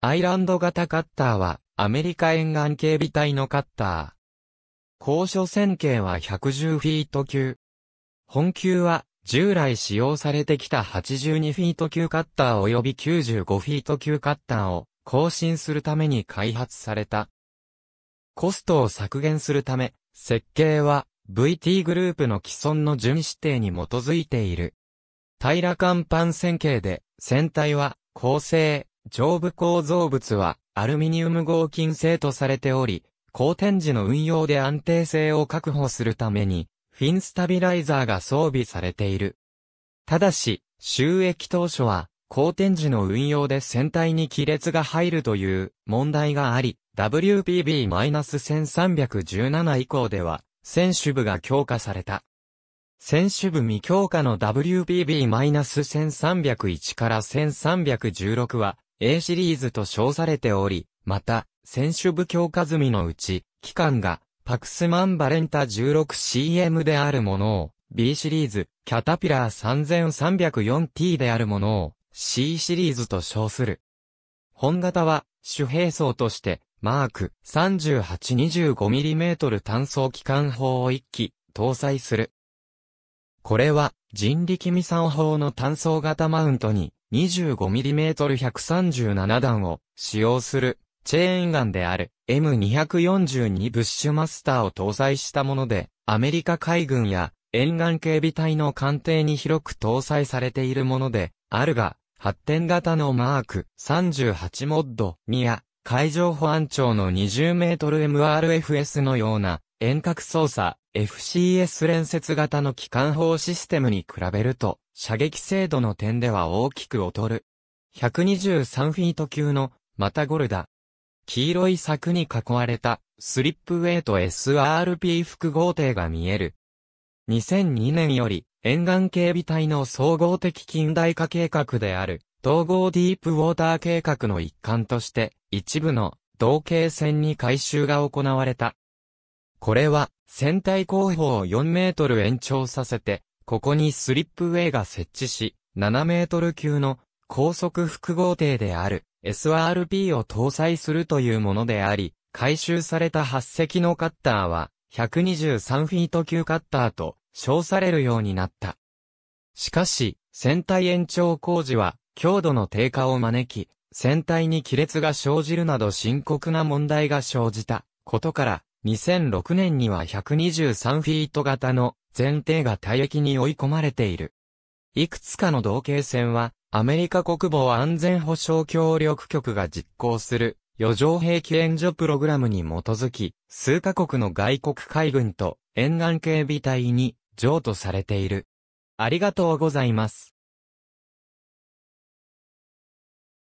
アイランド型カッターは、アメリカ沿岸警備隊のカッター。高所線径は110フィート級。本級は、従来使用されてきた82フィート級カッター及び95フィート級カッターを更新するために開発された。コストを削減するため、設計は VT グループの既存の準指定に基づいている。平ら甲板線形で、船体は、構成、上部構造物はアルミニウム合金製とされており、高天時の運用で安定性を確保するために、フィンスタビライザーが装備されている。ただし、収益当初は、高天時の運用で船体に亀裂が入るという問題があり、WPB-1317 以降では、選手部が強化された。選手部未強化の WPB-1301 から1316は、A シリーズと称されており、また、選手部強化済みのうち、期間が、パクスマンバレンタ 16CM であるものを、B シリーズ、キャタピラー 3304T であるものを、C シリーズと称する。本型は、主兵装として、マーク 3825mm 単装機関砲を1機、搭載する。これは、人力ミサン砲の単装型マウントに、25mm137 弾を使用するチェーンガンである M242 ブッシュマスターを搭載したもので、アメリカ海軍や沿岸警備隊の艦艇に広く搭載されているもので、あるが、発展型のマーク38モッド2や海上保安庁の20メートル MRFS のような遠隔操作、FCS 連接型の機関砲システムに比べると、射撃精度の点では大きく劣る。123フィート級の、またゴルダ。黄色い柵に囲われた、スリップウェイト SRP 複合艇が見える。2002年より、沿岸警備隊の総合的近代化計画である、統合ディープウォーター計画の一環として、一部の、同型船に改修が行われた。これは、船体後方を4メートル延長させて、ここにスリップウェイが設置し、7メートル級の高速複合艇である SRP を搭載するというものであり、回収された8隻のカッターは123フィート級カッターと称されるようになった。しかし、船体延長工事は強度の低下を招き、船体に亀裂が生じるなど深刻な問題が生じたことから、2006年には123フィート型の前提が退役に追い込まれている。いくつかの同型船は、アメリカ国防安全保障協力局が実行する余剰兵器援助プログラムに基づき、数カ国の外国海軍と沿岸警備隊に譲渡されている。ありがとうございます。